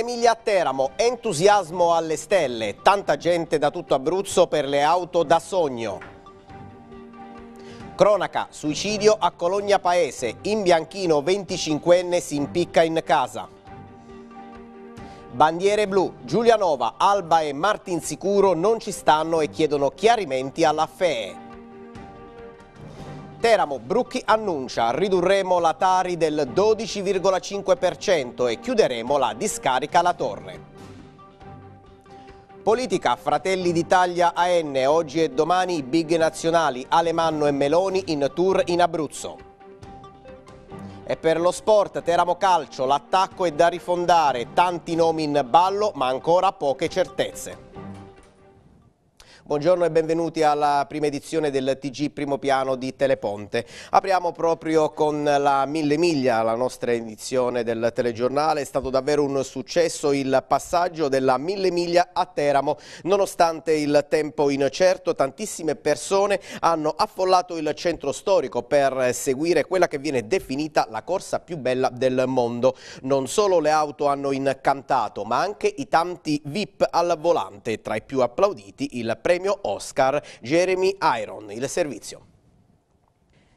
Emilia a Teramo, entusiasmo alle stelle, tanta gente da tutto Abruzzo per le auto da sogno. Cronaca, suicidio a Cologna Paese, in Bianchino 25enne si impicca in casa. Bandiere blu, Giulianova, Alba e Martinsicuro non ci stanno e chiedono chiarimenti alla FEE. Teramo Brucchi annuncia ridurremo la Tari del 12,5% e chiuderemo la discarica La Torre. Politica, Fratelli d'Italia AN, oggi e domani big nazionali Alemanno e Meloni in tour in Abruzzo. E per lo sport, Teramo Calcio, l'attacco è da rifondare, tanti nomi in ballo ma ancora poche certezze. Buongiorno e benvenuti alla prima edizione del TG Primo Piano di Teleponte. Apriamo proprio con la Mille Miglia, la nostra edizione del telegiornale. È stato davvero un successo il passaggio della Mille Miglia a Teramo. Nonostante il tempo incerto, tantissime persone hanno affollato il centro storico per seguire quella che viene definita la corsa più bella del mondo. Non solo le auto hanno incantato, ma anche i tanti VIP al volante. Tra i più applauditi il premio premio Oscar Jeremy Iron, il servizio.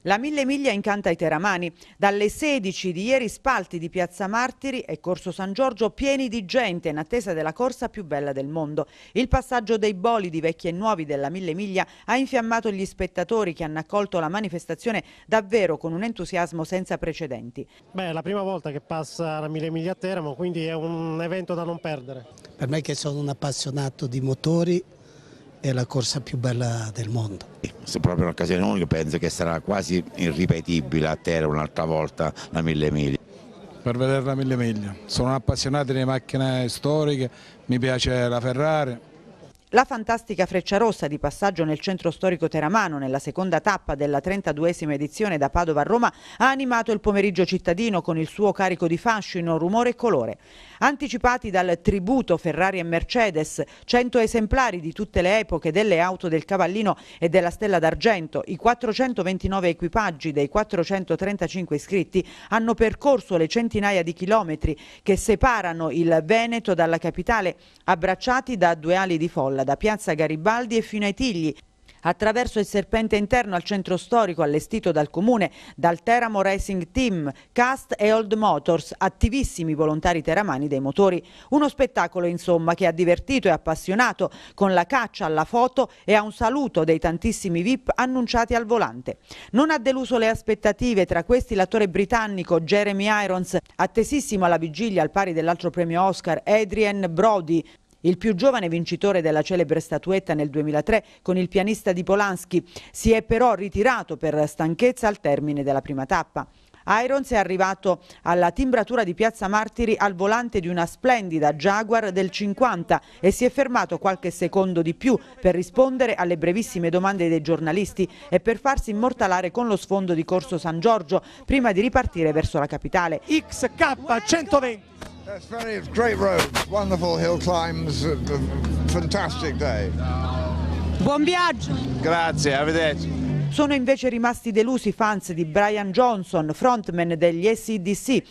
La Mille Miglia incanta i teramani. Dalle 16 di ieri spalti di Piazza Martiri e Corso San Giorgio pieni di gente in attesa della corsa più bella del mondo. Il passaggio dei bolidi vecchi e nuovi della Mille Miglia ha infiammato gli spettatori che hanno accolto la manifestazione davvero con un entusiasmo senza precedenti. Beh, è la prima volta che passa la Mille Miglia a Teramo, quindi è un evento da non perdere. Per me che sono un appassionato di motori, è la corsa più bella del mondo. Se proprio un'occasione unica penso che sarà quasi irripetibile a terra un'altra volta la Mille Miglia. Per vederla Mille Miglia, sono appassionato delle macchine storiche, mi piace la Ferrari, la fantastica freccia rossa di passaggio nel centro storico teramano nella seconda tappa della 32esima edizione da Padova a Roma ha animato il pomeriggio cittadino con il suo carico di fascino, rumore e colore. Anticipati dal tributo Ferrari e Mercedes, 100 esemplari di tutte le epoche delle auto del Cavallino e della Stella d'Argento, i 429 equipaggi dei 435 iscritti hanno percorso le centinaia di chilometri che separano il Veneto dalla capitale, abbracciati da due ali di folla Imola da Piazza Garibaldi e fino ai Tigli, attraverso il serpente interno al centro storico allestito dal comune, dal Teramo Racing Team, Cast e Old Motors, attivissimi volontari teramani dei motori. Uno spettacolo insomma che ha divertito e appassionato con la caccia alla foto e a un saluto dei tantissimi VIP annunciati al volante. Non ha deluso le aspettative, tra questi l'attore britannico Jeremy Irons, attesissimo alla vigilia al pari dell'altro premio Oscar Adrian Brody, il più giovane vincitore della celebre statuetta nel 2003 con il pianista di Polanski. Si è però ritirato per stanchezza al termine della prima tappa. Irons è arrivato alla timbratura di Piazza Martiri al volante di una splendida Jaguar del 50 e si è fermato qualche secondo di più per rispondere alle brevissime domande dei giornalisti e per farsi immortalare con lo sfondo di Corso San Giorgio prima di ripartire verso la capitale. XK120 uh, uh, Buon viaggio. Grazie, arrivederci. Sono invece rimasti delusi i fans di Brian Johnson, frontman degli ACDC,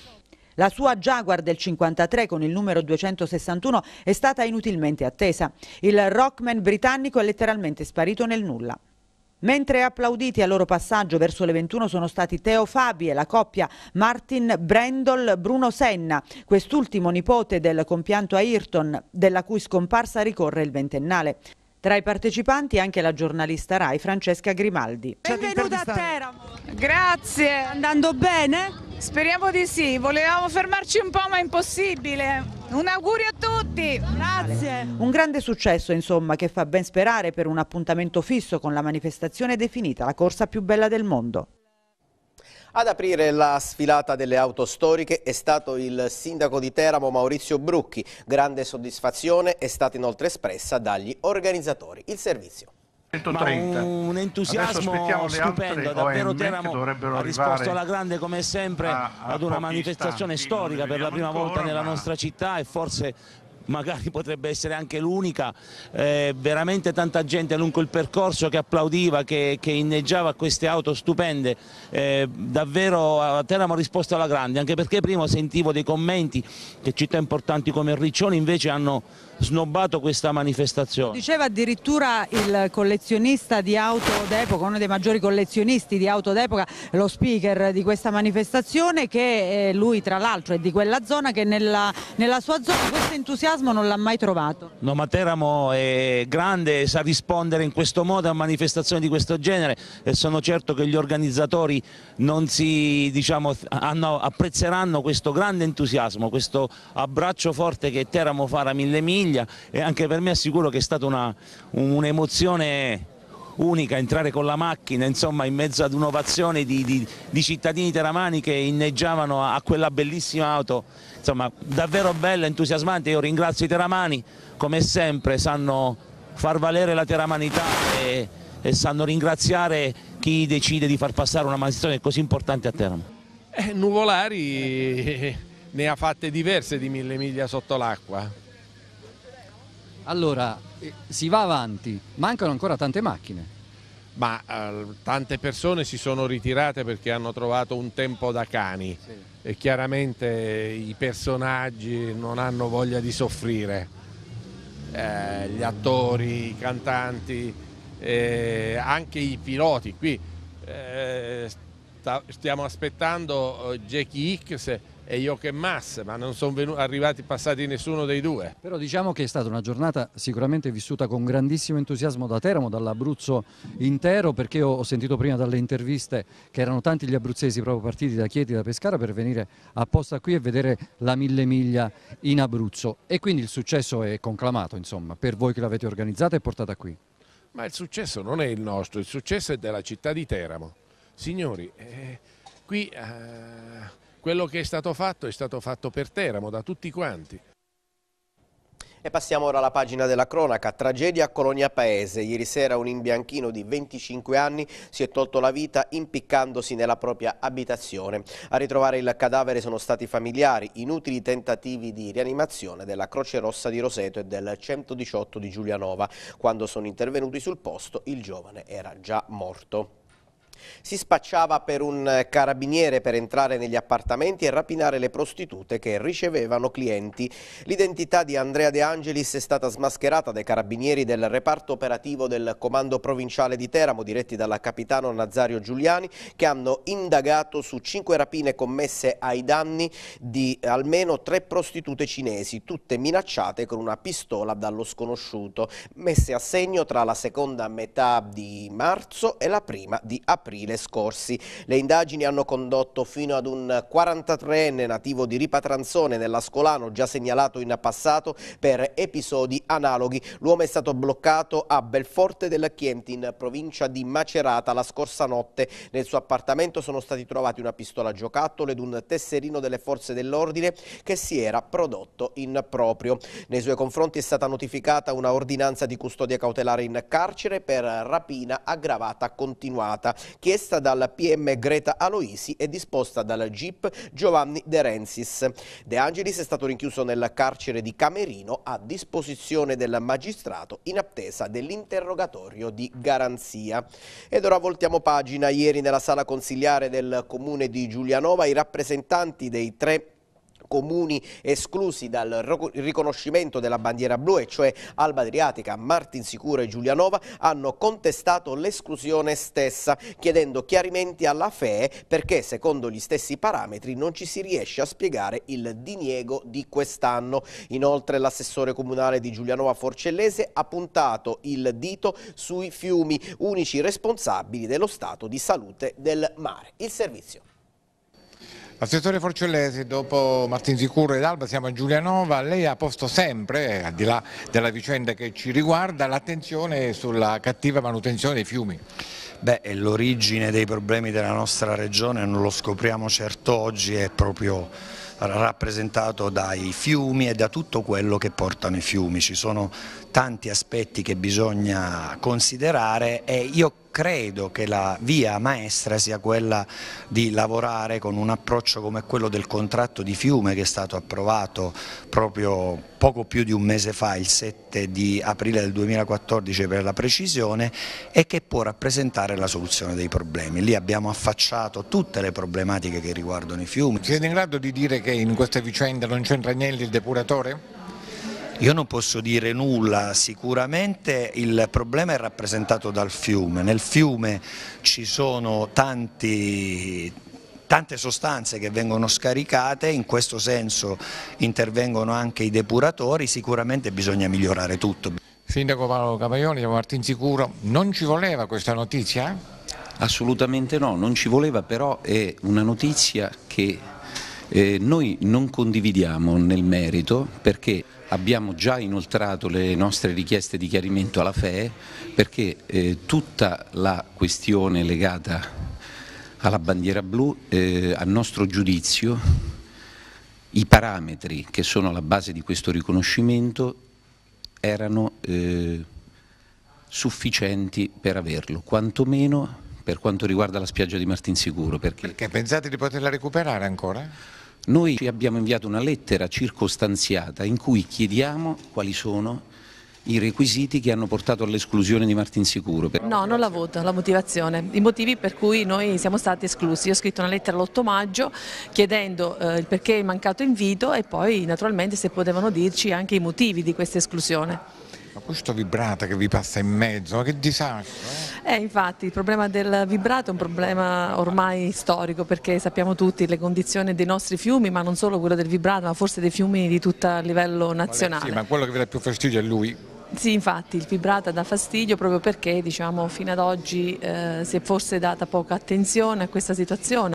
la sua Jaguar del 53 con il numero 261 è stata inutilmente attesa. Il rockman britannico è letteralmente sparito nel nulla. Mentre applauditi al loro passaggio verso le 21 sono stati Teo Fabi e la coppia Martin Brendol Bruno Senna, quest'ultimo nipote del compianto Ayrton, della cui scomparsa ricorre il ventennale. Tra i partecipanti anche la giornalista Rai Francesca Grimaldi. Benvenuta a Teramo. Grazie. Andando bene? Speriamo di sì, volevamo fermarci un po' ma è impossibile. Un augurio a tutti, grazie. Un grande successo insomma che fa ben sperare per un appuntamento fisso con la manifestazione definita la corsa più bella del mondo. Ad aprire la sfilata delle auto storiche è stato il sindaco di Teramo Maurizio Brucchi. Grande soddisfazione è stata inoltre espressa dagli organizzatori. Il servizio. 130. un entusiasmo stupendo, davvero Teramo ha risposto alla grande come sempre a, a ad una manifestazione storica per la prima ancora, volta nella ma... nostra città e forse magari potrebbe essere anche l'unica, eh, veramente tanta gente lungo il percorso che applaudiva, che, che inneggiava queste auto stupende, eh, davvero a Teramo ha risposto alla grande, anche perché prima sentivo dei commenti che città importanti come Riccione invece hanno snobbato questa manifestazione. Diceva addirittura il collezionista di auto d'epoca, uno dei maggiori collezionisti di auto d'epoca, lo speaker di questa manifestazione, che eh, lui tra l'altro è di quella zona, che nella, nella sua zona questo entusiasmo non l'ha mai trovato. No, ma Teramo è grande, sa rispondere in questo modo a manifestazioni di questo genere e sono certo che gli organizzatori non si, diciamo, hanno, apprezzeranno questo grande entusiasmo, questo abbraccio forte che Teramo fa a mille miglia famiglia e anche per me assicuro che è stata un'emozione unica entrare con la macchina insomma in mezzo ad un'ovazione di, di, di, cittadini teramani che inneggiavano a, a quella bellissima auto insomma davvero bella, entusiasmante io ringrazio i teramani come sempre sanno far valere la teramanità e, e sanno ringraziare chi decide di far passare una manifestazione così importante a Teramo eh, Nuvolari ne ha fatte diverse di mille miglia sotto l'acqua. Allora, eh, si va avanti, mancano ancora tante macchine. Ma eh, tante persone si sono ritirate perché hanno trovato un tempo da cani sì. e chiaramente eh, i personaggi non hanno voglia di soffrire. Eh, gli attori, i cantanti, eh, anche i piloti. Qui eh, sta, stiamo aspettando Jackie Hicks e Jochen Mass, ma non sono arrivati passati nessuno dei due. Però diciamo che è stata una giornata sicuramente vissuta con grandissimo entusiasmo da Teramo, dall'Abruzzo intero, perché ho sentito prima dalle interviste che erano tanti gli abruzzesi proprio partiti da Chieti, da Pescara, per venire apposta qui e vedere la mille miglia in Abruzzo. E quindi il successo è conclamato, insomma, per voi che l'avete organizzata e portata qui. Ma il successo non è il nostro, il successo è della città di Teramo. Signori, eh, qui... Eh quello che è stato fatto è stato fatto per Teramo, da tutti quanti. E passiamo ora alla pagina della cronaca. Tragedia a Colonia Paese. Ieri sera un imbianchino di 25 anni si è tolto la vita impiccandosi nella propria abitazione. A ritrovare il cadavere sono stati familiari, inutili tentativi di rianimazione della Croce Rossa di Roseto e del 118 di Giulianova. Quando sono intervenuti sul posto il giovane era già morto. Si spacciava per un eh, carabiniere per entrare negli appartamenti e rapinare le prostitute che ricevevano clienti. L'identità di Andrea De Angelis è stata smascherata dai carabinieri del reparto operativo del comando provinciale di Teramo, diretti dalla capitano Nazario Giuliani, che hanno indagato su cinque rapine commesse ai danni di almeno tre prostitute cinesi, tutte minacciate con una pistola dallo sconosciuto, messe a segno tra la seconda metà di marzo e la prima di aprile aprile scorsi. Le indagini hanno condotto fino ad un 43enne nativo di Ripatranzone nell'Ascolano, già segnalato in passato per episodi analoghi. L'uomo è stato bloccato a Belforte del Chienti in provincia di Macerata la scorsa notte. Nel suo appartamento sono stati trovati una pistola giocattolo ed un tesserino delle forze dell'ordine che si era prodotto in proprio. Nei suoi confronti è stata notificata una ordinanza di custodia cautelare in carcere per rapina aggravata continuata chiesta dalla PM Greta Aloisi e disposta dalla GIP Giovanni De Renzis. De Angelis è stato rinchiuso nel carcere di Camerino a disposizione del magistrato in attesa dell'interrogatorio di garanzia. Ed ora voltiamo pagina. Ieri nella sala consigliare del comune di Giulianova i rappresentanti dei tre comuni esclusi dal riconoscimento della bandiera blu, e cioè Alba Adriatica, Martinsicuro e Giulianova, hanno contestato l'esclusione stessa, chiedendo chiarimenti alla FEE perché secondo gli stessi parametri non ci si riesce a spiegare il diniego di quest'anno. Inoltre l'assessore comunale di Giulianova Forcellese ha puntato il dito sui fiumi, unici responsabili dello stato di salute del mare. Il servizio. Assessore Forcellesi, dopo Martin Sicuro ed Alba siamo a Giulianova, lei ha posto sempre, eh, al di là della vicenda che ci riguarda, l'attenzione sulla cattiva manutenzione dei fiumi. Beh, l'origine dei problemi della nostra regione, non lo scopriamo certo oggi, è proprio rappresentato dai fiumi e da tutto quello che portano i fiumi. Ci sono tanti aspetti che bisogna considerare e io credo credo che la via maestra sia quella di lavorare con un approccio come quello del contratto di fiume che è stato approvato proprio poco più di un mese fa, il 7 di aprile del 2014 per la precisione e che può rappresentare la soluzione dei problemi. Lì abbiamo affacciato tutte le problematiche che riguardano i fiumi. Siete in grado di dire che in questa vicenda non c'entra niente il depuratore? Io non posso dire nulla, sicuramente il problema è rappresentato dal fiume, nel fiume ci sono tanti tante sostanze che vengono scaricate, in questo senso intervengono anche i depuratori, sicuramente bisogna migliorare tutto. Sindaco Paolo Cavaglioni, siamo Martin Sicuro, non ci voleva questa notizia? Assolutamente no, non ci voleva però è una notizia che eh, noi non condividiamo nel merito perché abbiamo già inoltrato le nostre richieste di chiarimento alla FEE perché eh, tutta la questione legata alla bandiera blu, eh, a nostro giudizio, i parametri che sono alla base di questo riconoscimento erano eh, sufficienti per averlo, quantomeno per quanto riguarda la spiaggia di Martinsicuro. Perché, perché pensate di poterla recuperare ancora? Noi abbiamo inviato una lettera circostanziata in cui chiediamo quali sono i requisiti che hanno portato all'esclusione di Martin Sicuro. No, non la voto, la motivazione, i motivi per cui noi siamo stati esclusi. Io ho scritto una lettera l'8 maggio chiedendo eh, il perché è mancato invito e poi naturalmente se potevano dirci anche i motivi di questa esclusione. Ma questo vibrato che vi passa in mezzo, ma che disastro! Eh? eh infatti il problema del vibrato è un problema ormai storico perché sappiamo tutti le condizioni dei nostri fiumi, ma non solo quello del vibrato, ma forse dei fiumi di tutto a livello nazionale. Sì, ma quello che vi dà più fastidio è lui, sì, infatti il vibrata dà fastidio proprio perché diciamo, fino ad oggi eh, si è forse data poca attenzione a questa situazione.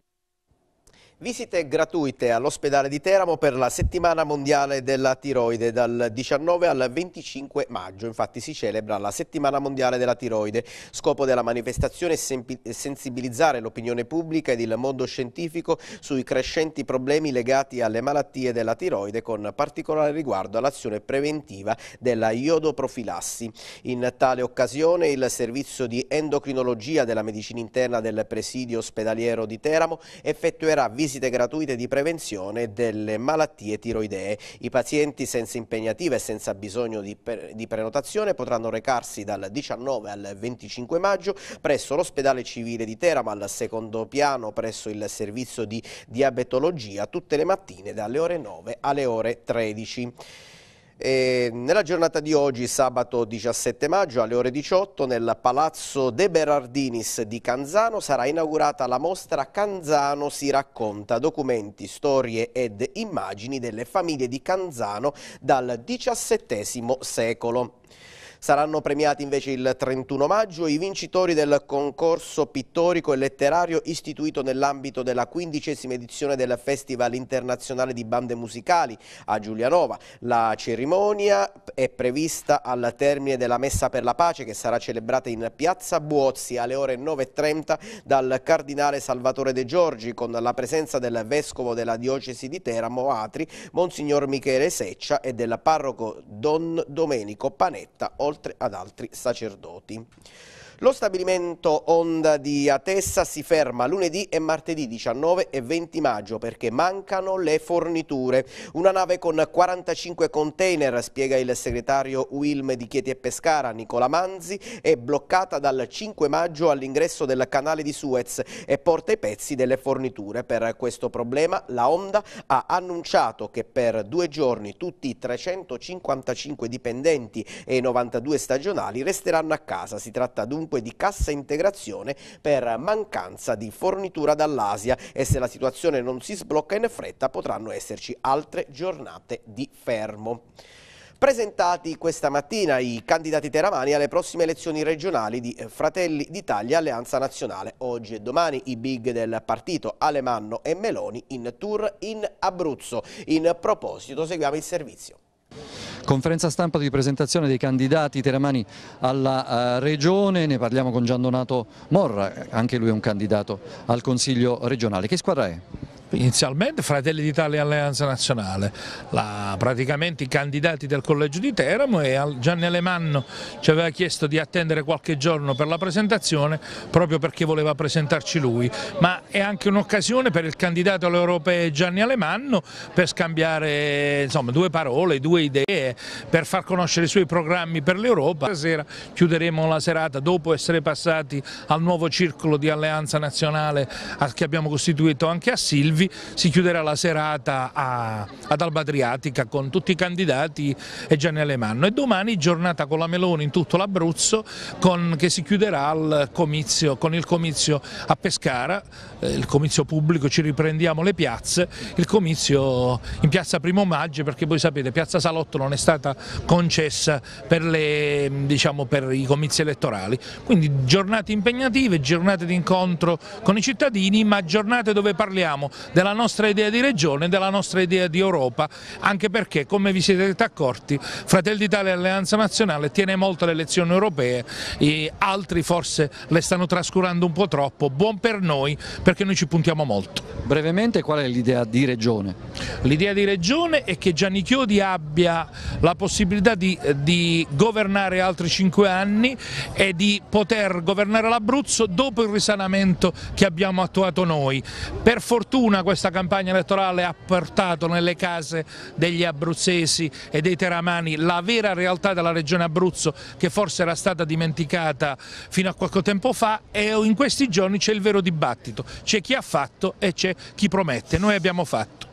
Visite gratuite all'ospedale di Teramo per la settimana mondiale della tiroide dal 19 al 25 maggio. Infatti si celebra la settimana mondiale della tiroide. Scopo della manifestazione è sensibilizzare l'opinione pubblica ed il mondo scientifico sui crescenti problemi legati alle malattie della tiroide con particolare riguardo all'azione preventiva della iodoprofilassi. In tale occasione il servizio di endocrinologia della medicina interna del presidio ospedaliero di Teramo effettuerà visite visite gratuite di prevenzione delle malattie tiroidee. I pazienti senza impegnativa e senza bisogno di, pre di prenotazione potranno recarsi dal 19 al 25 maggio presso l'ospedale civile di Teramo al secondo piano presso il servizio di diabetologia tutte le mattine dalle ore 9 alle ore 13. E nella giornata di oggi, sabato 17 maggio alle ore 18, nel Palazzo De Berardinis di Canzano sarà inaugurata la mostra Canzano si racconta, documenti, storie ed immagini delle famiglie di Canzano dal XVII secolo. Saranno premiati invece il 31 maggio i vincitori del concorso pittorico e letterario istituito nell'ambito della quindicesima edizione del Festival Internazionale di Bande Musicali a Giulianova. La cerimonia è prevista al termine della Messa per la Pace che sarà celebrata in Piazza Buozzi alle ore 9.30 dal Cardinale Salvatore De Giorgi con la presenza del Vescovo della Diocesi di Teramo Atri, Monsignor Michele Seccia e del Parroco Don Domenico Panetta oltre ad altri sacerdoti. Lo stabilimento Honda di Atessa si ferma lunedì e martedì 19 e 20 maggio perché mancano le forniture. Una nave con 45 container, spiega il segretario Wilm di Chieti e Pescara, Nicola Manzi, è bloccata dal 5 maggio all'ingresso del canale di Suez e porta i pezzi delle forniture. Per questo problema la Honda ha annunciato che per due giorni tutti i 355 dipendenti e i 92 stagionali resteranno a casa. Si tratta dunque tempo di cassa integrazione per mancanza di fornitura dall'Asia e se la situazione non si sblocca in fretta potranno esserci altre giornate di fermo. Presentati questa mattina i candidati teramani alle prossime elezioni regionali di Fratelli d'Italia Alleanza Nazionale. Oggi e domani i big del partito Alemanno e Meloni in tour in Abruzzo. In proposito seguiamo il servizio. Conferenza stampa di presentazione dei candidati teramani alla eh, Regione, ne parliamo con Gian Donato Morra, anche lui è un candidato al Consiglio regionale. Che squadra è? inizialmente Fratelli d'Italia e Alleanza Nazionale, la, praticamente i candidati del collegio di Teramo e Gianni Alemanno ci aveva chiesto di attendere qualche giorno per la presentazione proprio perché voleva presentarci lui, ma è anche un'occasione per il candidato alle europee Gianni Alemanno per scambiare insomma, due parole, due idee, per far conoscere i suoi programmi per l'Europa. Stasera chiuderemo la serata dopo essere passati al nuovo circolo di Alleanza Nazionale che abbiamo costituito anche a Silvia Silvi, si chiuderà la serata a, ad Alba Adriatica con tutti i candidati e Gianelle Manno e domani giornata con la Meloni in tutto l'Abruzzo che si chiuderà al comizio, con il comizio a Pescara, eh, il comizio pubblico, ci riprendiamo le piazze, il comizio in piazza Primo Maggio perché voi sapete piazza Salotto non è stata concessa per, le, diciamo, per i comizi elettorali, quindi giornate impegnative, giornate di incontro con i cittadini ma giornate dove parliamo della nostra idea di regione, e della nostra idea di Europa, anche perché come vi siete accorti Fratelli d'Italia e Alleanza Nazionale tiene molto le elezioni europee, e altri forse le stanno trascurando un po' troppo, buon per noi perché noi ci puntiamo molto. Brevemente qual è l'idea di regione? L'idea di regione è che Gianni Chiodi abbia la possibilità di, di governare altri cinque anni e di poter governare l'Abruzzo dopo il risanamento che abbiamo attuato noi. Per fortuna fortuna questa campagna elettorale ha portato nelle case degli abruzzesi e dei teramani la vera realtà della regione Abruzzo che forse era stata dimenticata fino a qualche tempo fa e in questi giorni c'è il vero dibattito, c'è chi ha fatto e c'è chi promette, noi abbiamo fatto.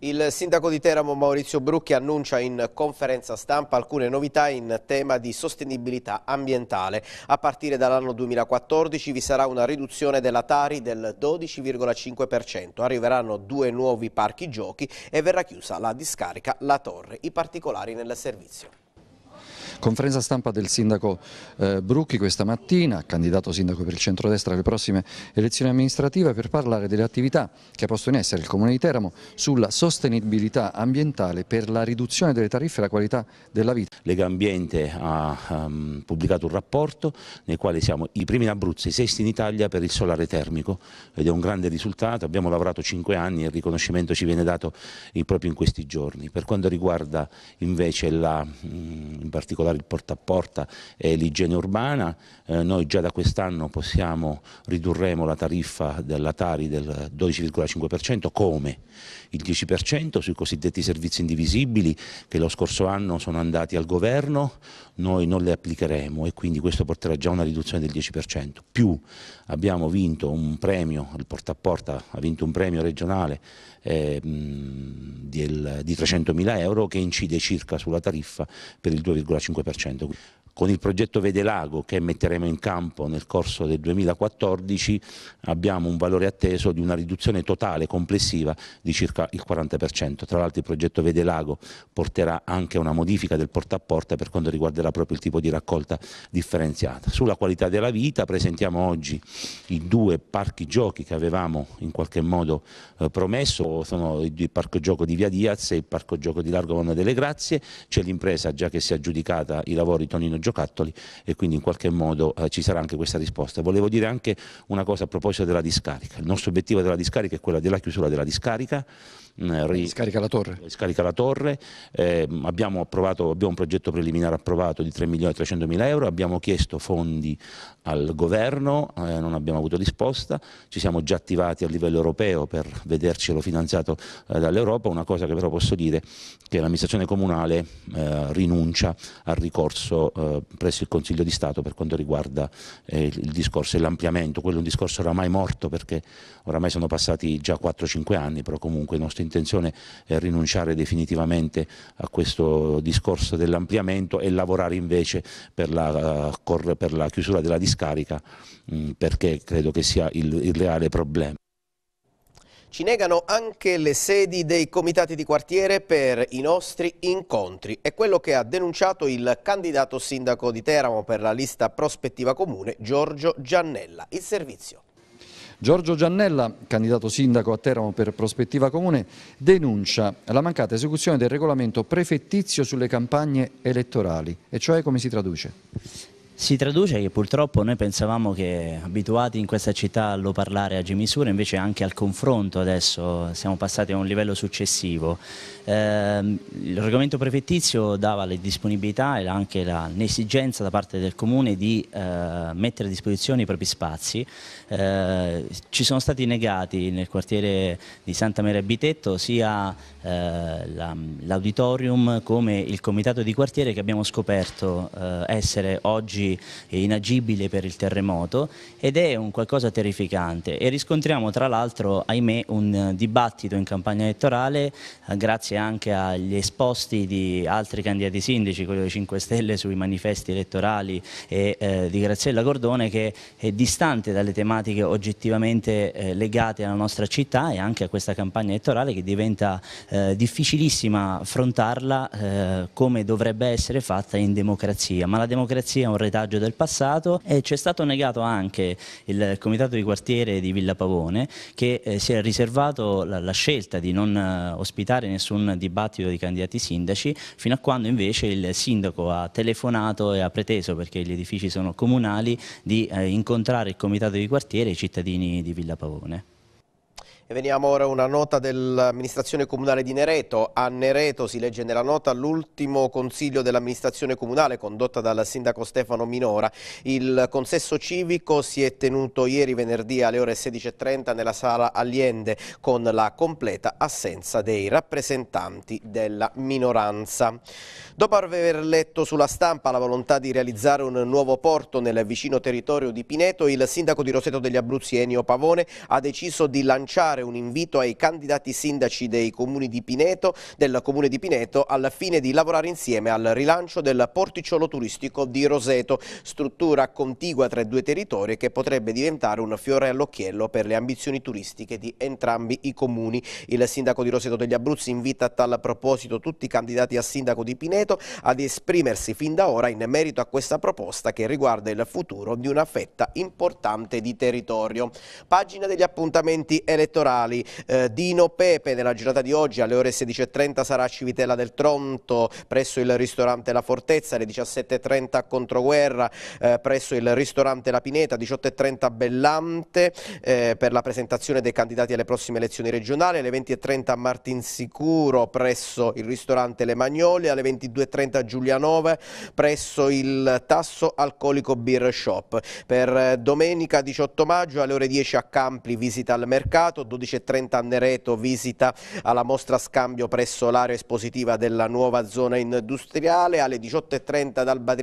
Il sindaco di Teramo Maurizio Brucchi annuncia in conferenza stampa alcune novità in tema di sostenibilità ambientale. A partire dall'anno 2014 vi sarà una riduzione della Tari del 12,5%, arriveranno due nuovi parchi giochi e verrà chiusa la discarica La Torre. I particolari nel servizio. Conferenza stampa del sindaco eh, Brucchi questa mattina, candidato sindaco per il centrodestra alle prossime elezioni amministrative, per parlare delle attività che ha posto in essere il Comune di Teramo sulla sostenibilità ambientale per la riduzione delle tariffe e la qualità della vita. Lega Ambiente ha um, pubblicato un rapporto nel quale siamo i primi in Abruzzo, i sesti in Italia per il solare termico ed è un grande risultato, abbiamo lavorato cinque anni e il riconoscimento ci viene dato proprio in questi giorni. Per quanto riguarda invece la, mm, in particolare particolare il porta a porta e l'igiene urbana. Eh, noi già da quest'anno possiamo ridurremo la tariffa della Tari del 12,5%. Come? il 10% sui cosiddetti servizi indivisibili che lo scorso anno sono andati al governo, noi non le applicheremo e quindi questo porterà già a una riduzione del 10%. Più abbiamo vinto un premio, il porta a porta ha vinto un premio regionale eh, di 300.000 euro che incide circa sulla tariffa per il 2,5%. Con il progetto Vede Lago che metteremo in campo nel corso del 2014 abbiamo un valore atteso di una riduzione totale complessiva di circa il 40%. Tra l'altro il progetto Vede Lago porterà anche una modifica del porta a porta per quanto riguarderà proprio il tipo di raccolta differenziata. Sulla qualità della vita presentiamo oggi i due parchi giochi che avevamo in qualche modo eh, promesso, sono il parco gioco di Via Diaz e il parco gioco di Largo Vanno delle Grazie, c'è l'impresa già che si è aggiudicata i lavori Tonino giocattoli e quindi in qualche modo eh, ci sarà anche questa risposta. Volevo dire anche una cosa a proposito della discarica, il nostro obiettivo della discarica è quello della chiusura della discarica, Mm, eh, ri... Scarica la torre. Eh, scarica la torre. Eh, abbiamo, approvato, abbiamo, un progetto preliminare approvato di 3 milioni e 300 mila euro, abbiamo chiesto fondi al governo, eh, non abbiamo avuto risposta, ci siamo già attivati a livello europeo per vedercelo finanziato eh, dall'Europa, una cosa che però posso dire che l'amministrazione comunale eh, rinuncia al ricorso presso il Consiglio di Stato per quanto riguarda il discorso e l'ampliamento, quello è un discorso oramai morto perché oramai sono passati già 4-5 anni, però comunque i nostri intenzione è rinunciare definitivamente a questo discorso dell'ampliamento e lavorare invece per la, per la chiusura della discarica mm, perché credo che sia il, il reale problema. Ci negano anche le sedi dei comitati di quartiere per i nostri incontri. È quello che ha denunciato il candidato sindaco di Teramo per la lista prospettiva comune, Giorgio Giannella. Il servizio. Giorgio Giannella, candidato sindaco a Teramo per prospettiva comune, denuncia la mancata esecuzione del regolamento prefettizio sulle campagne elettorali. E cioè come si traduce? Si traduce che purtroppo noi pensavamo che abituati in questa città allo parlare a Gemisura, invece anche al confronto adesso siamo passati a un livello successivo. Eh, il regolamento prefettizio dava le disponibilità e anche l'esigenza da parte del comune di eh, mettere a disposizione i propri spazi. Eh, ci sono stati negati nel quartiere di Santa Maria Bitetto sia eh, l'auditorium come il comitato di quartiere che abbiamo scoperto eh, essere oggi oggi inagibile per il terremoto ed è un qualcosa terrificante e riscontriamo tra l'altro, ahimè, un dibattito in campagna elettorale eh, grazie anche agli esposti di altri candidati sindaci, quello dei 5 Stelle sui manifesti elettorali e eh, di Graziella Gordone che è distante dalle tematiche oggettivamente eh, legate alla nostra città e anche a questa campagna elettorale che diventa eh, difficilissima affrontarla eh, come dovrebbe essere fatta in democrazia, ma la democrazia è un retaggio retaggio del passato e ci è stato negato anche il comitato di quartiere di Villa Pavone che eh, si è riservato la, la scelta di non eh, ospitare nessun dibattito di candidati sindaci fino a quando invece il sindaco ha telefonato e ha preteso perché gli edifici sono comunali di eh, incontrare il comitato di quartiere e i cittadini di Villa Pavone. E veniamo ora a una nota dell'amministrazione comunale di Nereto. A Nereto si legge nella nota l'ultimo consiglio dell'amministrazione comunale condotta dal sindaco Stefano Minora. Il consesso civico si è tenuto ieri venerdì alle ore 16.30 nella sala Allende con la completa assenza dei rappresentanti della minoranza. Dopo aver letto sulla stampa la volontà di realizzare un nuovo porto nel vicino territorio di Pineto, il sindaco di Roseto degli Abruzzi Enio Pavone ha deciso di lanciare fare un invito ai candidati sindaci dei comuni di Pineto, del comune di Pineto alla fine di lavorare insieme al rilancio del porticciolo turistico di Roseto, struttura contigua tra i due territori che potrebbe diventare un fiore all'occhiello per le ambizioni turistiche di entrambi i comuni. Il sindaco di Roseto degli Abruzzi invita a tal proposito tutti i candidati a sindaco di Pineto ad esprimersi fin da ora in merito a questa proposta che riguarda il futuro di una fetta importante di territorio. Pagina degli appuntamenti elettorali elettorali. Eh, Dino Pepe nella giornata di oggi alle ore 16.30 sarà a Civitella del Tronto presso il ristorante La Fortezza, alle 17.30 a Controguerra eh, presso il ristorante La Pineta, 18.30 a Bellante eh, per la presentazione dei candidati alle prossime elezioni regionali, alle 20.30 a Martinsicuro presso il ristorante Le Magnoli, alle 22.30 a Giulianove presso il Tasso Alcolico Beer Shop. Per eh, domenica 18 maggio alle ore 10 a Campli visita al mercato, 12.30 a Nereto, visita alla mostra scambio presso l'area espositiva della nuova zona industriale, alle 18.30 ad Alba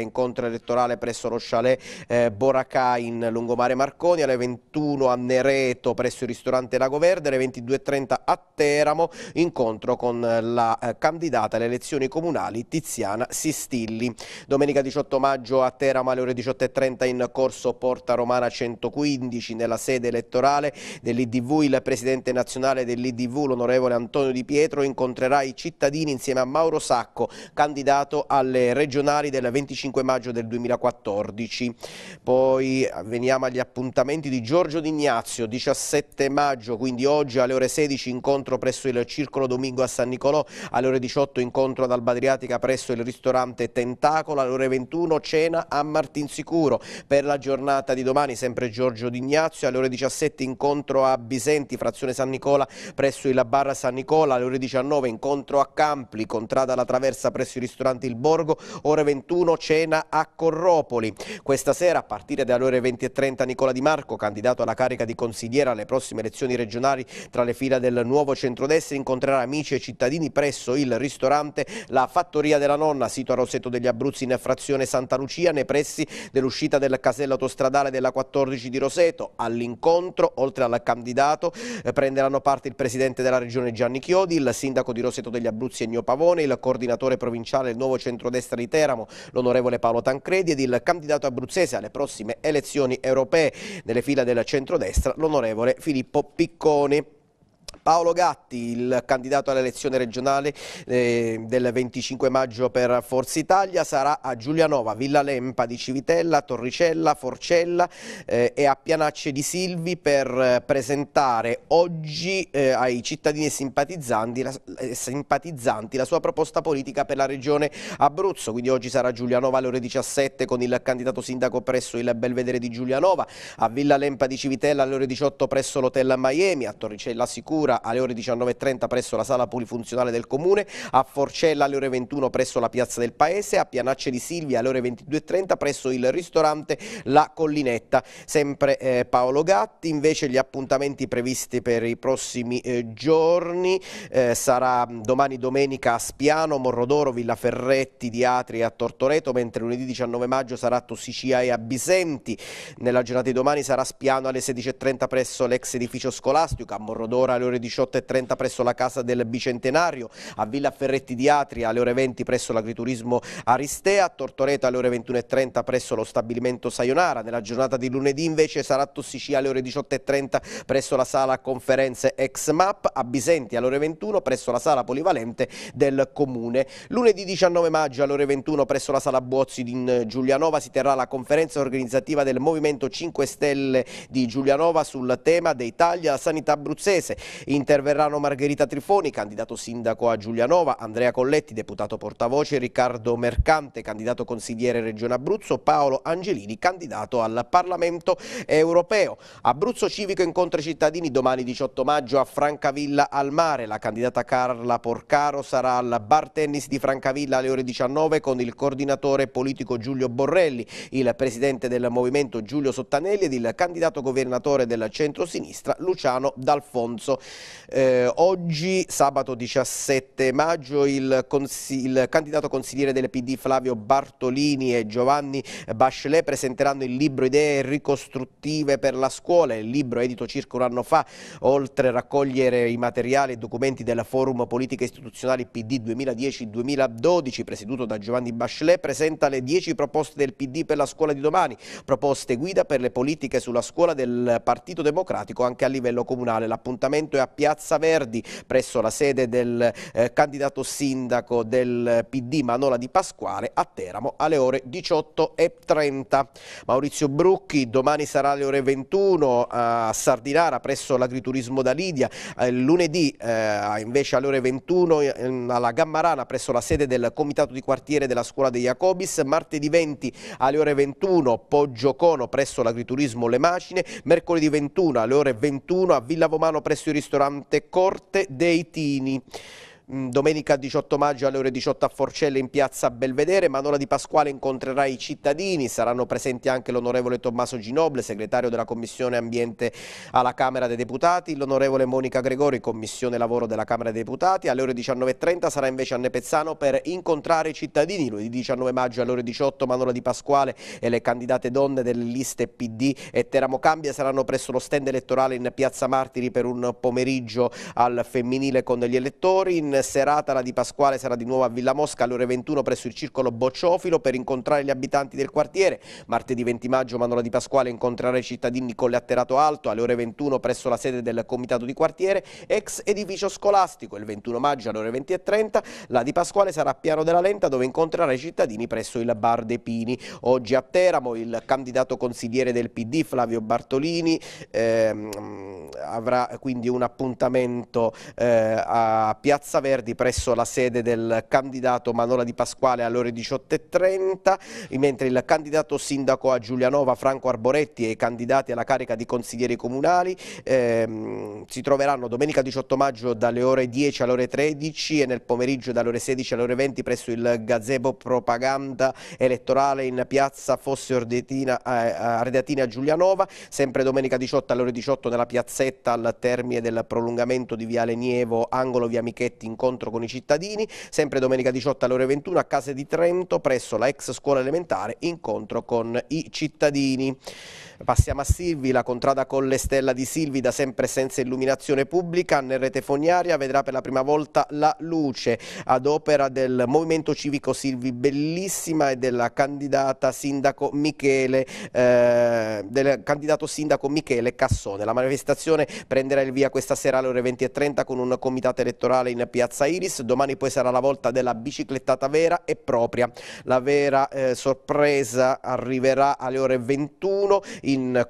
incontro elettorale presso lo chalet eh, Boracà in Lungomare Marconi, alle 21 a Nereto presso il ristorante Lago Verde, alle 22.30 a Teramo, incontro con la eh, candidata alle elezioni comunali Tiziana Sistilli. Domenica 18 maggio a Teramo alle ore 18.30 in corso Porta Romana 115 nella sede elettorale dell'IDV cui il presidente nazionale dell'IDV, l'onorevole Antonio Di Pietro, incontrerà i cittadini insieme a Mauro Sacco, candidato alle regionali del 25 maggio del 2014. Poi eh, veniamo agli appuntamenti di Giorgio D'Ignazio, 17 maggio, quindi oggi alle ore 16 incontro presso il Circolo Domingo a San Nicolò, alle ore 18 incontro ad Alba Adriatica presso il ristorante Tentacola, alle ore 21 cena a Martinsicuro. Per la giornata di domani sempre Giorgio D'Ignazio, alle ore 17 incontro a Biserra presenti, frazione San Nicola presso il Barra San Nicola, alle ore 19 incontro a Campli, contrada alla traversa presso i ristoranti Il Borgo, ore 21 cena a Corropoli. Questa sera a partire dalle ore 20.30 Nicola Di Marco, candidato alla carica di consigliera alle prossime elezioni regionali tra le fila del nuovo centrodestra, incontrerà amici e cittadini presso il ristorante La Fattoria della Nonna, sito a Roseto degli Abruzzi in frazione Santa Lucia, nei pressi dell'uscita del casello autostradale della 14 di Roseto. All'incontro, oltre al candidato, Stato. Eh, prenderanno parte il presidente della regione Gianni Chiodi, il sindaco di Roseto degli Abruzzi Ennio Pavone, il coordinatore provinciale del nuovo centrodestra di Teramo, l'onorevole Paolo Tancredi ed il candidato abruzzese alle prossime elezioni europee nelle fila del centrodestra, l'onorevole Filippo Picconi. Paolo Gatti, il candidato all'elezione regionale eh, del 25 maggio per Forza Italia, sarà a Giulianova, Villa Lempa di Civitella, Torricella, Forcella eh, e a Pianacce di Silvi per eh, presentare oggi eh, ai cittadini simpatizzanti la, eh, simpatizzanti la, sua proposta politica per la regione Abruzzo. Quindi oggi sarà a Giulianova alle ore 17 con il candidato sindaco presso il Belvedere di Giulianova, a Villa Lempa di Civitella alle ore 18 presso l'Hotel Miami, a Torricella Sicuro Sicura alle ore 19.30 presso la sala polifunzionale del Comune, a Forcella alle ore 21 presso la piazza del Paese, a Pianacce di Silvia alle ore 22.30 presso il ristorante La Collinetta. Sempre eh, Paolo Gatti, invece gli appuntamenti previsti per i prossimi eh, giorni eh, sarà mm, domani domenica a Spiano, Morrodoro, Villaferretti, Diatri e a Tortoreto, mentre lunedì 19 maggio sarà a Tossicia e a Bisenti. Nella giornata di domani sarà a Spiano alle 16.30 presso l'ex edificio scolastico, a Morrodoro alle ore ore 18.30 presso la Casa del Bicentenario, a Villa Ferretti di Atria alle ore 20 presso l'agriturismo Aristea, a Tortoreta alle ore 21.30 presso lo stabilimento Sayonara, nella giornata di lunedì invece sarà a Tossicia alle ore 18.30 presso la sala conferenze ex MAP, a Bisenti alle ore 21 presso la sala polivalente del Comune. Lunedì 19 maggio alle ore 21 presso la sala Buozzi in Giulianova si terrà la conferenza organizzativa del Movimento 5 Stelle di Giulianova sul tema dei tagli alla sanità abruzzese. Interverranno Margherita Trifoni, candidato sindaco a Giulianova, Andrea Colletti, deputato portavoce, Riccardo Mercante, candidato consigliere Regione Abruzzo, Paolo Angelini, candidato al Parlamento europeo. Abruzzo Civico incontra i cittadini domani 18 maggio a Francavilla al mare. La candidata Carla Porcaro sarà al bar tennis di Francavilla alle ore 19 con il coordinatore politico Giulio Borrelli, il presidente del movimento Giulio Sottanelli ed il candidato governatore del centro-sinistra Luciano D'Alfonso. Eh, oggi, sabato 17 maggio, il, il, candidato consigliere delle PD Flavio Bartolini e Giovanni Bachelet presenteranno il libro Idee ricostruttive per la scuola, il libro edito circa un anno fa, oltre a raccogliere i materiali e documenti del Forum Politiche Istituzionali PD 2010-2012, presieduto da Giovanni Bachelet, presenta le 10 proposte del PD per la scuola di domani, proposte guida per le politiche sulla scuola del Partito Democratico anche a livello comunale. L'appuntamento è e a Piazza Verdi presso la sede del eh, candidato sindaco del PD Manola Di Pasquale a Teramo alle ore 18.30. Maurizio Brucchi domani sarà alle ore 21 a Sardinara presso l'agriturismo da Lidia, eh, lunedì eh, invece alle ore 21 ehm, alla Gammarana presso la sede del comitato di quartiere della scuola dei Jacobis, martedì 20 alle ore 21 Poggio Cono presso l'agriturismo Le Macine, mercoledì 21 alle ore 21 a Villa Vomano presso i ristoranti ristorante Corte dei Tini. Mm, domenica 18 maggio alle ore 18 a Forcelle in piazza Belvedere. Manola Di Pasquale incontrerà i cittadini, saranno presenti anche l'onorevole Tommaso Ginoble, segretario della Commissione Ambiente alla Camera dei Deputati, l'onorevole Monica Gregori, Commissione Lavoro della Camera dei Deputati. Alle ore 19.30 sarà invece a Nepezzano per incontrare i cittadini. Lunedì 19 maggio alle ore 18 Manola Di Pasquale e le candidate donne delle liste PD e Teramo Cambia saranno presso lo stand elettorale in piazza Martiri per un pomeriggio al femminile con degli elettori. In serata la Di Pasquale sarà di nuovo a Villa Mosca alle ore 21 presso il circolo Bocciofilo per incontrare gli abitanti del quartiere. Martedì 20 maggio Manola Di Pasquale incontrerà i cittadini con l'atterrato alto alle ore 21 presso la sede del comitato di quartiere ex edificio scolastico. Il 21 maggio alle ore 20 e 30 la Di Pasquale sarà a Piano della Lenta dove incontrerà i cittadini presso il Bar dei Pini. Oggi a Teramo il candidato consigliere del PD Flavio Bartolini ehm, avrà quindi un appuntamento eh, a Piazza Venezia Verdi presso la sede del candidato Manola Di Pasquale alle ore 18.30, mentre il candidato sindaco a Giulianova Franco Arboretti e i candidati alla carica di consiglieri comunali ehm, si troveranno domenica 18 maggio dalle ore 10 alle ore 13 e nel pomeriggio dalle ore 16 alle ore 20 presso il gazebo propaganda elettorale in piazza Fosse eh, eh, Ardeatina a Giulianova, sempre domenica 18 alle ore 18 nella piazzetta al termine del prolungamento di Viale Nievo, angolo via Michetti in incontro con i cittadini, sempre domenica 18 alle ore 21 a Case di Trento presso la ex scuola elementare incontro con i cittadini. Passiamo a Silvi, la contrada con le Stella di Silvi da sempre senza illuminazione pubblica, nel rete fognaria vedrà per la prima volta la luce ad opera del Movimento Civico Silvi Bellissima e della candidata sindaco Michele, eh, del candidato sindaco Michele Cassone. La manifestazione prenderà il via questa sera alle ore 20.30 con un comitato elettorale in Piazza Iris, domani poi sarà la volta della biciclettata vera e propria. La vera eh, sorpresa arriverà alle ore 21 in,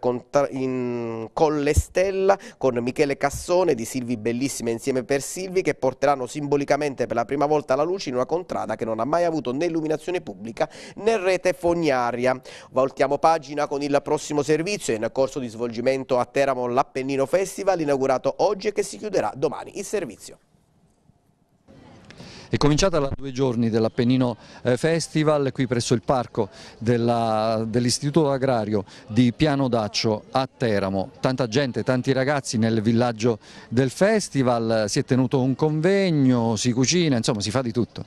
in Colle Stella con Michele Cassone di Silvi Bellissime insieme per Silvi che porteranno simbolicamente per la prima volta la luce in una contrada che non ha mai avuto né illuminazione pubblica né rete fognaria. Voltiamo pagina con il prossimo servizio in corso di svolgimento a Teramo l'Appennino Festival inaugurato oggi e che si chiuderà domani il servizio. È cominciata da due giorni dell'Appennino eh, Festival qui presso il parco dell'Istituto dell Agrario di Piano Daccio a Teramo. Tanta gente, tanti ragazzi nel villaggio del festival, si è tenuto un convegno, si cucina, insomma si fa di tutto.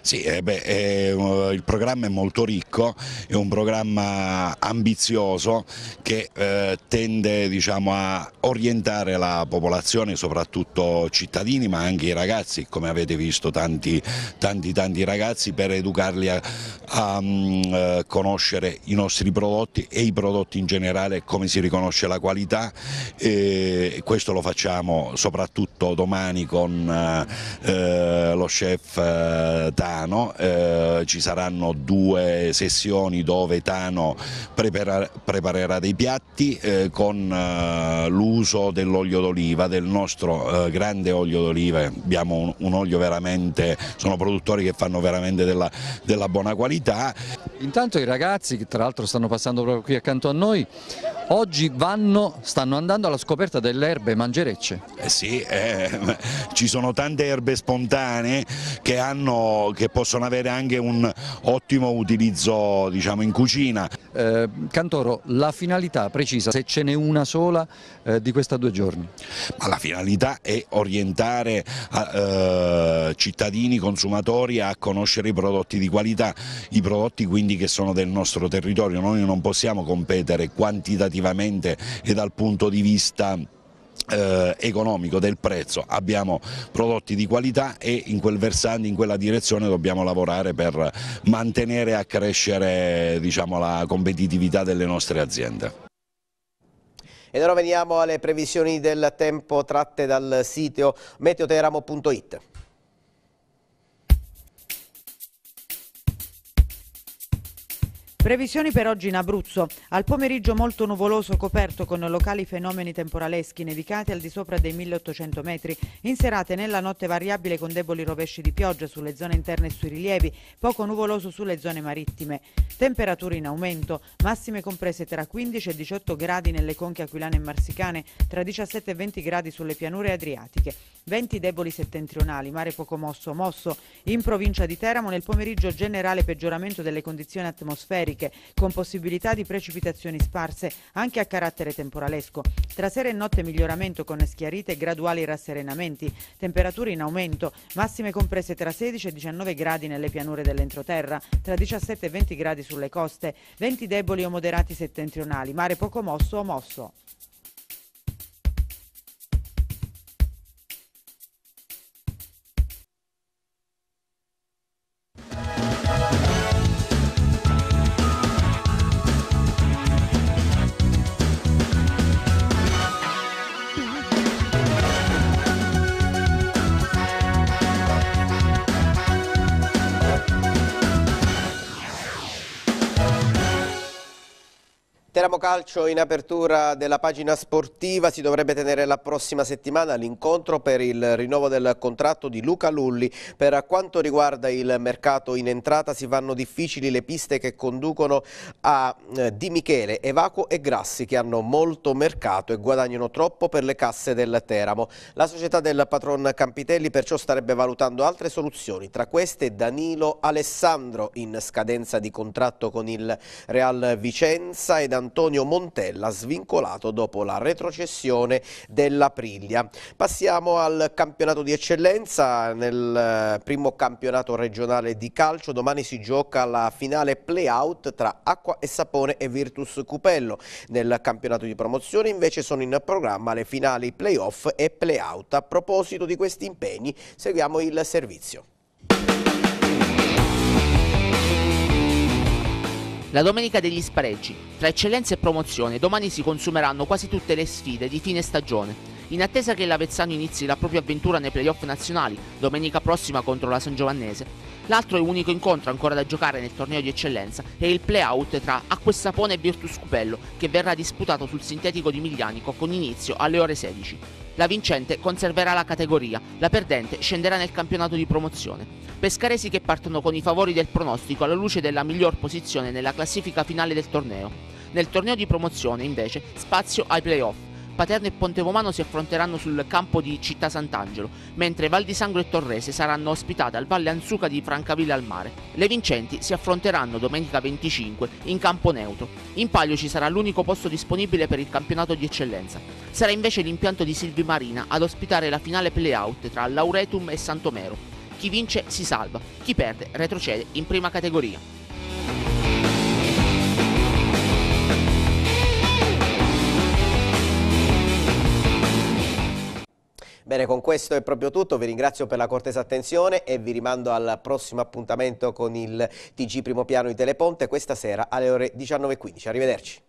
Sì, eh beh, eh, il programma è molto ricco, è un programma ambizioso che eh, tende diciamo, a orientare la popolazione, soprattutto cittadini ma anche i ragazzi, come avete visto tanti tanti, tanti, tanti ragazzi per educarli a, a, a mm, eh, conoscere i nostri prodotti e i prodotti in generale, come si riconosce la qualità e questo lo facciamo soprattutto domani con eh, eh lo chef eh, Tano, eh, ci saranno due sessioni dove Tano prepara, preparerà dei piatti eh, con l'uso dell'olio d'oliva, del nostro grande olio d'oliva, abbiamo un, un olio veramente sono produttori che fanno veramente della, della buona qualità. Intanto i ragazzi che tra l'altro stanno passando proprio qui accanto a noi oggi vanno, stanno andando alla scoperta delle erbe mangerecce. Eh sì, eh, ci sono tante erbe spontanee che, hanno, che, possono avere anche un ottimo utilizzo diciamo, in cucina. Eh, Cantoro, la finalità precisa, se ce n'è una sola, eh, di questi due giorni? Ma la finalità è orientare a, eh, cittadini cittadini, consumatori a conoscere i prodotti di qualità, i prodotti quindi che sono del nostro territorio, noi non possiamo competere quantitativamente e dal punto di vista eh, economico del prezzo, abbiamo prodotti di qualità e in quel versante, in quella direzione dobbiamo lavorare per mantenere e accrescere diciamo, la competitività delle nostre aziende. Ed ora veniamo alle previsioni del tempo tratte dal sito meteoteramo.it. Previsioni per oggi in Abruzzo. Al pomeriggio molto nuvoloso coperto con locali fenomeni temporaleschi nevicati al di sopra dei 1800 metri. In serata e nella notte variabile con deboli rovesci di pioggia sulle zone interne e sui rilievi, poco nuvoloso sulle zone marittime. Temperature in aumento, massime comprese tra 15 e 18 gradi nelle conche aquilane e marsicane, tra 17 e 20 gradi sulle pianure adriatiche. Venti deboli settentrionali, mare poco mosso mosso. In provincia di Teramo nel pomeriggio generale peggioramento delle condizioni atmosferiche elettriche, con possibilità di precipitazioni sparse anche a carattere temporalesco. Tra sera e notte miglioramento con schiarite e graduali rasserenamenti, temperature in aumento, massime comprese tra 16 e 19 gradi nelle pianure dell'entroterra, tra 17 e 20 gradi sulle coste, venti deboli o moderati settentrionali, mare poco mosso o mosso. Teramo Calcio in apertura della pagina sportiva, si dovrebbe tenere la prossima settimana l'incontro per il rinnovo del contratto di Luca Lulli. Per quanto riguarda il mercato in entrata si fanno difficili le piste che conducono a eh, Di Michele, Evacuo e Grassi che hanno molto mercato e guadagnano troppo per le casse del Teramo. La società del patron Campitelli perciò starebbe valutando altre soluzioni, tra queste Danilo Alessandro in scadenza di contratto con il Real Vicenza ed Antonio Antonio Montella svincolato dopo la retrocessione della Passiamo al campionato di eccellenza, nel eh, primo campionato regionale di calcio domani si gioca la finale play-out tra Acqua e Sapone e Virtus Cupello. Nel campionato di promozione invece sono in programma le finali play-off e play-out. A proposito di questi impegni seguiamo il servizio. La domenica degli spareggi. Tra eccellenza e promozione, domani si consumeranno quasi tutte le sfide di fine stagione. In attesa che l'Avezzano inizi la propria avventura nei playoff nazionali, domenica prossima contro la San Giovannese, L'altro e unico incontro ancora da giocare nel torneo di eccellenza è il play-out tra Acquestapone e Virtus Cupello, che verrà disputato sul sintetico di Miglianico con inizio alle ore 16 la vincente conserverà la categoria, la perdente scenderà nel campionato di promozione. Pescaresi che partono con i favori del pronostico alla luce della miglior posizione nella classifica finale del torneo. Nel torneo di promozione, invece, spazio ai play-off. Paterno e Ponte Romano si affronteranno sul campo di Città Sant'Angelo, mentre Val di Sangro e Torrese saranno ospitate al Valle Anzuca di Francavilla al Mare. Le vincenti si affronteranno domenica 25 in campo neutro. In palio ci sarà l'unico posto disponibile per il campionato di eccellenza. Sarà invece l'impianto di Silvi Marina ad ospitare la finale playout tra Lauretum e Santomero. Chi vince si salva, chi perde retrocede in prima categoria. Bene, con questo è proprio tutto, vi ringrazio per la cortesa attenzione e vi rimando al prossimo appuntamento con il TG Primo Piano di Teleponte questa sera alle ore 19.15. Arrivederci.